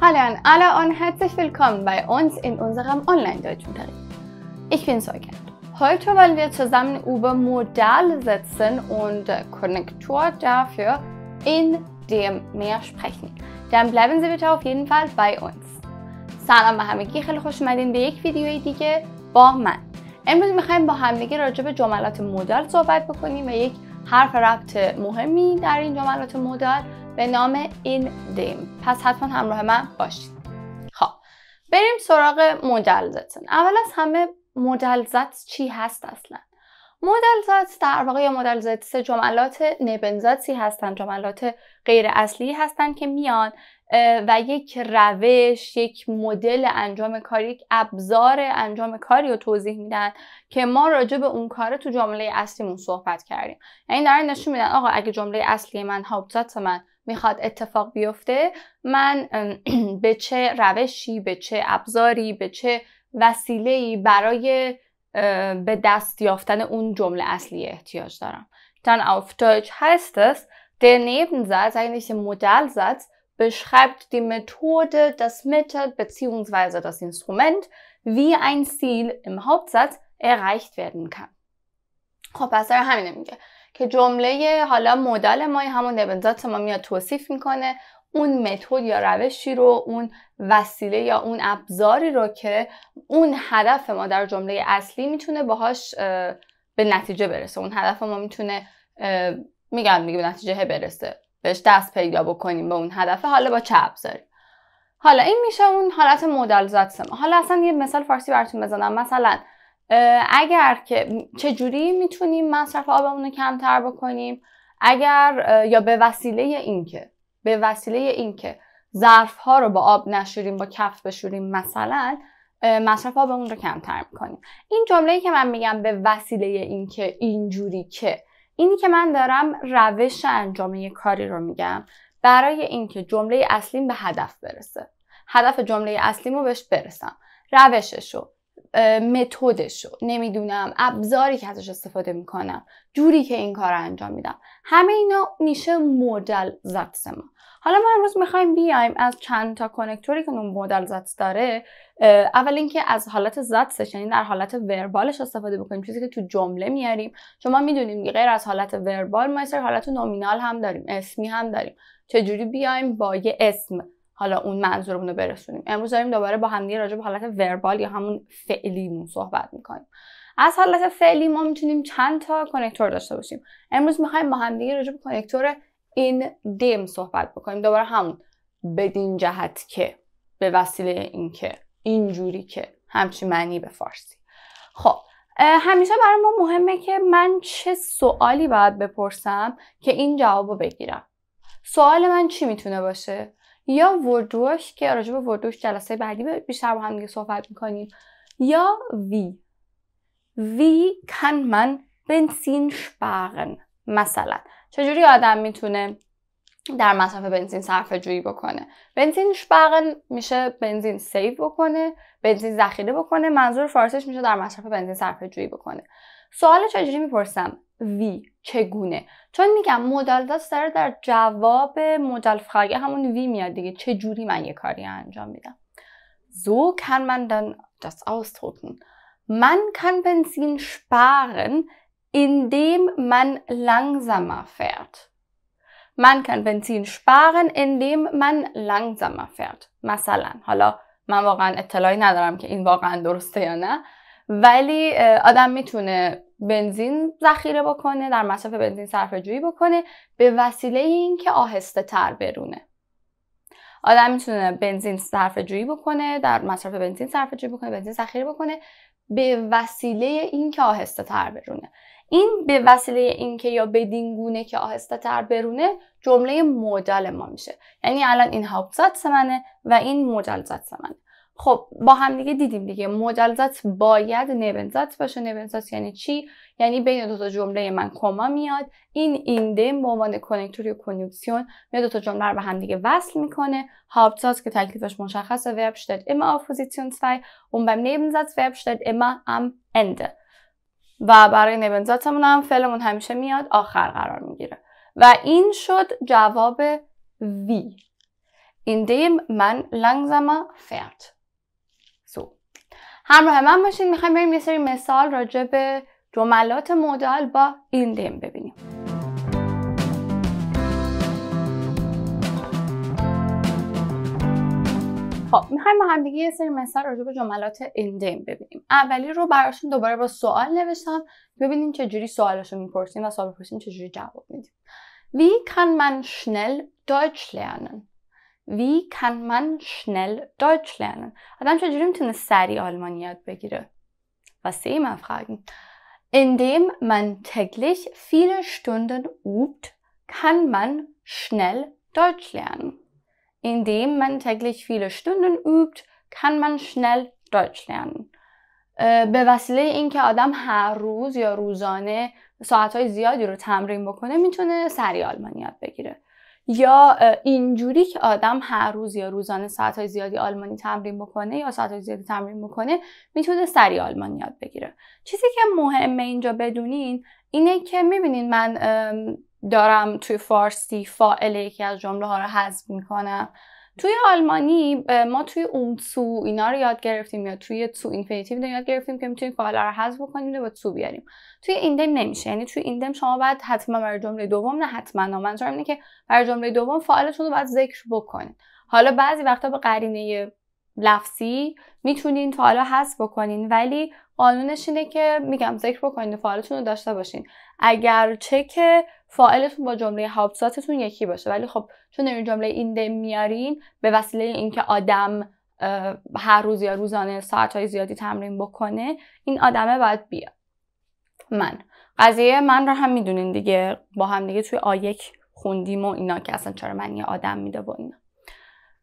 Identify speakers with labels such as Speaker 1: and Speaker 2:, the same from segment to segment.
Speaker 1: Hallo an alle und herzlich willkommen bei uns in unserem Online-Deutschunterricht. Ich bin Soykan. Heute wollen wir zusammen über Modale setzen und äh, Konjunktur dafür in dem Meer sprechen. Dann bleiben Sie bitte auf jeden Fall bei uns. سلام به همگی خیلی خوش اومدین به یک ویدیوی دیگه با من امروز میخوایم با همدیگه راجع به جملات مدال صحبت بکنیم و یک حرف ربط مهمی در این جملات مدال به نام این دیم پس حتما همراه من باشید خب بریم سراغ مجلزتن اول از همه مجلزت چی هست اصلا مدلزت در واقع یا مدلزت سه جملات نبنزاتی هستند جملات غیر اصلی هستند که میان و یک روش یک مدل انجام کاری، یک ابزار انجام کاری رو توضیح میدن که ما راجع به اون کار تو جمله اصلیمون صحبت کردیم یعنی دارن نشون میدن آقا اگه جمله اصلی من هاپزات من میخواد اتفاق بیفته من به چه روشی به چه ابزاری به چه وسیله‌ای برای به دست یافتن اون جمله اصلی احتیاج دارم dann auf Deutsch heißt es der Nebensatz eigentlich im Modalsatz beschreibt die Methode, das Mittel bzw. das Instrument, wie ein Ziel im Hauptsatz erreicht werden kann. خب پس همینه میگه که جمله حالا مدل ما همون نبنزات ما میاد توصیف میکنه اون متد یا روشی رو اون وسیله یا اون ابزاری رو که اون هدف ما در جمله اصلی میتونه باهاش به نتیجه برسه اون هدف ما میتونه میگم میگه به نتیجه برسه بهش دست پیدا بکنیم به اون هدف حالا با چه ابزاری حالا این میشه اون حالت مدل زد ما حالا اصلا یه مثال فارسی براتون بزنم مثلا اگر که چجوری میتونیم مصرف آبمون رو کمتر بکنیم اگر یا به وسیله اینکه به وسیله اینکه ظرف ها رو با آب نشوریم با کف بشوریم مثلا مصرف آبمون رو کمتر میکنیم این جمله که من میگم به وسیله اینکه اینجوری که اینی که من دارم روش انجام یک کاری رو میگم برای اینکه جمله اصلیم به هدف برسه هدف جمله اصلیم رو بهش برسم روششو متدش رو نمیدونم ابزاری که ازش استفاده میکنم جوری که این کار رو انجام میدم همه اینا میشه مدل زتس ما حالا ما امروز میخوایم بیایم از چند تا کنکتوری که اون مدل زتس داره اول اینکه از حالت زتسش یعنی در حالت وربالش استفاده بکنیم چیزی که تو جمله میاریم شما میدونیم غیر از حالت وربال ما حالت نومینال هم داریم اسمی هم داریم چجوری بیایم با یه اسم حالا اون منظورمون رو برسونیم امروز داریم دوباره با همدیگه راجع به حالت وربال یا همون فعلیمون صحبت میکنیم از حالت فعلی ما میتونیم چند تا کانکتور داشته باشیم امروز میخوایم با همدیگه راجع به کانکتور این دیم صحبت بکنیم دوباره همون بدین جهت که به وسیله این که اینجوری که همچی معنی به فارسی خب همیشه برای ما مهمه که من چه سوالی باید بپرسم که این جواب رو بگیرم سوال من چی میتونه باشه یا وردوش که راجب وردوش جلسه بعدی بیشتر با هم دیگه صحبت میکنیم یا وی وی کن من بنزین شپارن مثلا چجوری آدم میتونه در مصرف بنزین صرف جویی بکنه بنزین شپغن میشه بنزین سیو بکنه بنزین ذخیره بکنه منظور فارسیش میشه در مصرف بنزین صرف جویی بکنه سوال چجوری میپرسم وی چگونه چون میگم مدل داستر در جواب مدل فرگه همون وی میاد دیگه چه جوری من یه کاری انجام میدم So kann man dann das ausdrucken. Man kann Benzin sparen, indem man langsamer fährt. Man kann Benzin sparen, indem man langsamer fährt. مثلا حالا من واقعا اطلاعی ندارم که این واقعا درسته یا نه ولی آدم میتونه بنزین ذخیره بکنه در مصرف بنزین صرفه جویی بکنه به وسیله اینکه آهسته تر برونه آدم میتونه بنزین صرفه جویی بکنه در مصرف بنزین صرفه جویی بکنه بنزین ذخیره بکنه به وسیله اینکه آهسته تر برونه این به وسیله اینکه یا بدین گونه که آهسته تر برونه جمله مدل ما میشه یعنی الان این هاپزات سمنه و این مدل زات خب با هم دیگه دیدیم دیگه مجلزت باید نبنزات باشه نبنزات یعنی چی یعنی بین دو تا جمله من کما میاد این اینده به عنوان کنکتور یا کنیکسیون دو تا جمله رو به هم دیگه وصل میکنه هاپتاز که تکلیفش مشخصه ورب steht immer auf Position 2 und beim Nebensatz Verb steht immer am Ende و برای نبنزاتمون هم فعلمون همیشه میاد آخر قرار میگیره و این شد جواب وی ایندم من لنگزمه فرد همراه من باشین میخوایم بریم یه سری مثال راجع به جملات مودال با ایندم ببینیم خب میخوایم با دیگه یه سری مثال راجع به جملات ایندم ببینیم اولی رو براشون دوباره با سوال نوشتم ببینیم چجوری سوالش رو میپرسیم و سوال پرسیم چجوری جواب میدیم Wie kann man schnell Deutsch lernen? Wie kann man schnell Deutsch lernen? آدم چجوری میتونه سریع آلمانی begire. Was sie immer fragen. Indem man täglich viele Stunden übt, kann man schnell Deutsch lernen. Indem man täglich viele Stunden übt, kann man schnell Deutsch lernen. به وسیله اینکه آدم هر روز یا روزانه ساعتهای زیادی رو تمرین بکنه میتونه سریع آلمانی یاد بگیره. یا اینجوری که آدم هر روز یا روزانه ساعتهای زیادی آلمانی تمرین بکنه یا ساعتهای زیادی تمرین بکنه میتونه سریع آلمانی یاد بگیره چیزی که مهمه اینجا بدونین اینه که میبینین من دارم توی فارسی فائل یکی از جمله ها رو حذف میکنم توی آلمانی ما توی اون تو اینا رو یاد گرفتیم یا توی تو اینفینیتیو یاد گرفتیم که میتونیم فاعل رو حذف بکنیم و تو بیاریم توی ایندم نمیشه یعنی توی ایندم شما باید حتما برای جمله دوم نه حتما منظورم اینه که برای جمله دوم فعالتون رو باید ذکر بکنید حالا بعضی وقتا به قرینه لفظی میتونین فعالا حذف بکنین ولی قانونش اینه که میگم ذکر بکنین فعالتون رو داشته باشین چه که فاعلتون با جمله هاپساتتون یکی باشه ولی خب چون در این جمله این میارین به وسیله اینکه آدم هر روز یا روزانه ساعت های زیادی تمرین بکنه این آدمه باید بیا من قضیه من رو هم میدونین دیگه با هم دیگه توی آیک خوندیم و اینا که اصلا چرا من یه آدم میده و اینا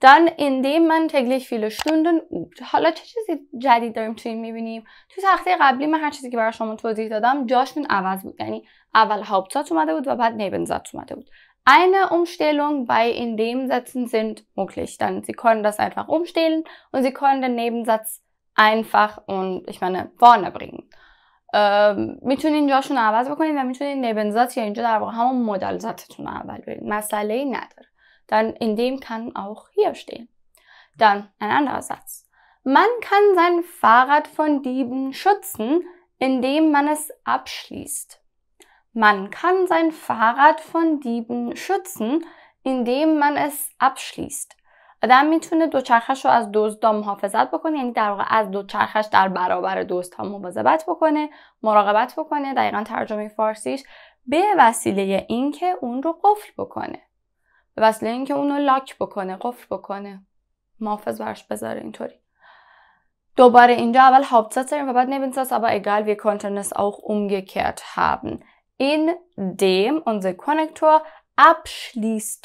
Speaker 1: دان in the من تگلیش فیل شتوندن اوبت حالا چه چیزی جدید داریم تو این میبینیم تو تخته قبلی من هر چیزی که برای شما توضیح دادم جاشون عوض بود یعنی اول هاپتات اومده بود و بعد نیبنزات اومده بود eine Umstellung bei in dem Sätzen sind möglich. Dann Sie können das einfach umstellen und Sie können den Nebensatz einfach und ich meine vorne bringen. Ähm, میتونین جاشون عوض بکنین و میتونین نبنزات یا اینجا در واقع همون مدل زاتتون اول برین مسئله ای نداره dann in dem kann auch hier stehen. Dann ein anderer Satz. Man kann sein Fahrrad von Dieben schützen, indem man es abschließt. Man kann sein Fahrrad von Dieben schützen, indem man es abschließt. آدم میتونه دوچرخش رو از دزدا محافظت بکنه یعنی در واقع از دوچرخش در برابر ها مواظبت بکنه مراقبت بکنه دقیقا ترجمه فارسیش به وسیله اینکه اون رو قفل بکنه وصله اینکه اونو لاک بکنه قفل بکنه محافظ برش بذاره اینطوری دوباره اینجا اول Hauptsatz و بعد Nebensatz aber egal wir konnten es auch umgekehrt haben in dem unser Konnektor abschließt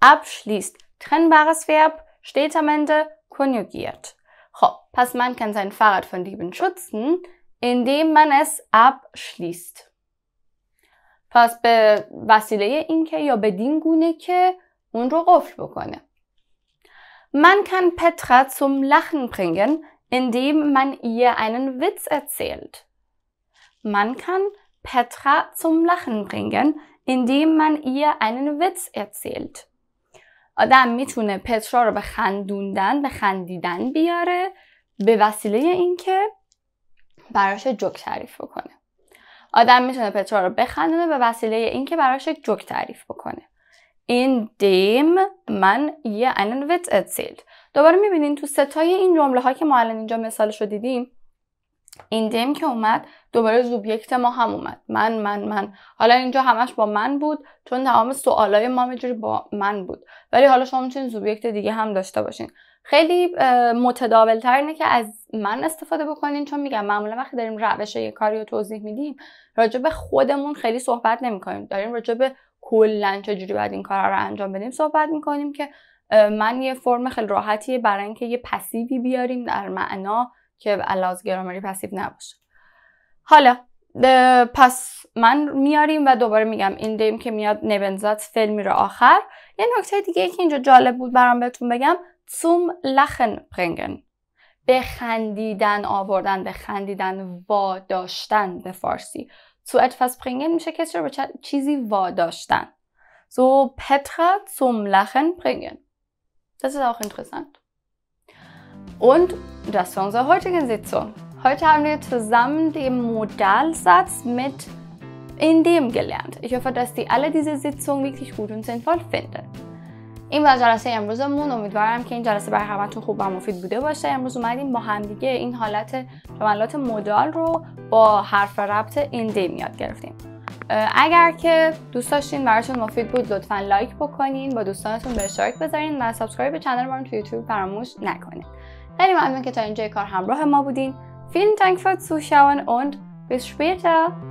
Speaker 1: abschließt trennbares Verb steht am Ende konjugiert خب پس man kann sein Fahrrad von lieben schützen indem man es abschließt پس به وسیله اینکه یا بدین گونه که اون رو قفل بکنه Man kann Petra zum Lachen bringen, indem man ihr einen Witz erzählt. Man kann Petra zum Lachen bringen, indem man ihr einen Witz erzählt. آدم میتونه پترا رو به خندوندن به خندیدن بیاره به وسیله این اینکه براش جوک تعریف بکنه آدم میتونه پترا رو بخندونه به وسیله اینکه براش یک جوک تعریف بکنه این دیم من یه انن ویت دوباره دوباره میبینین تو ستای این جمله ها که ما الان اینجا مثالش رو دیدیم این دیم که اومد دوباره زوبیکت ما هم اومد من من من حالا اینجا همش با من بود چون تمام سوالای ما میجوری با من بود ولی حالا شما میتونین زوبیکت دیگه هم داشته باشین خیلی متداول تر اینه که از من استفاده بکنین چون میگم معمولا وقتی داریم روش یه کاری رو توضیح میدیم راجع به خودمون خیلی صحبت نمیکنیم داریم راجع به کلا چجوری باید این کارا رو انجام بدیم صحبت میکنیم که من یه فرم خیلی راحتیه برای اینکه یه پسیوی بیاریم در معنا که الاز گرامری پسیو نباشه حالا پس من میاریم و دوباره میگم این دیم که میاد نبنزات فیلمی رو آخر یه نکته دیگه که اینجا جالب بود برام بهتون بگم zum Lachen bringen. بخندیدن آوردن بخندیدن واداشتن به فارسی zu etwas bringen میشه کسی رو به چیزی so Petra zum Lachen bringen das ist auch interessant und das war unsere heutige Sitzung heute haben wir zusammen den Modalsatz mit in dem gelernt ich hoffe dass Sie alle diese Sitzung wirklich gut und sinnvoll finden این و جلسه امروزمون امیدوارم که این جلسه برای همتون خوب و مفید بوده باشه امروز اومدیم با همدیگه این حالت جملات مدال رو با حرف ربط ایندیم یاد گرفتیم اگر که دوست داشتین براتون مفید بود لطفا لایک بکنین با دوستانتون به اشتراک بذارین و سابسکرایب به کانال ما رو تو یوتیوب فراموش نکنین خیلی ممنون که تا اینجا کار همراه ما بودین فیلم تانک فور زوشاون بیس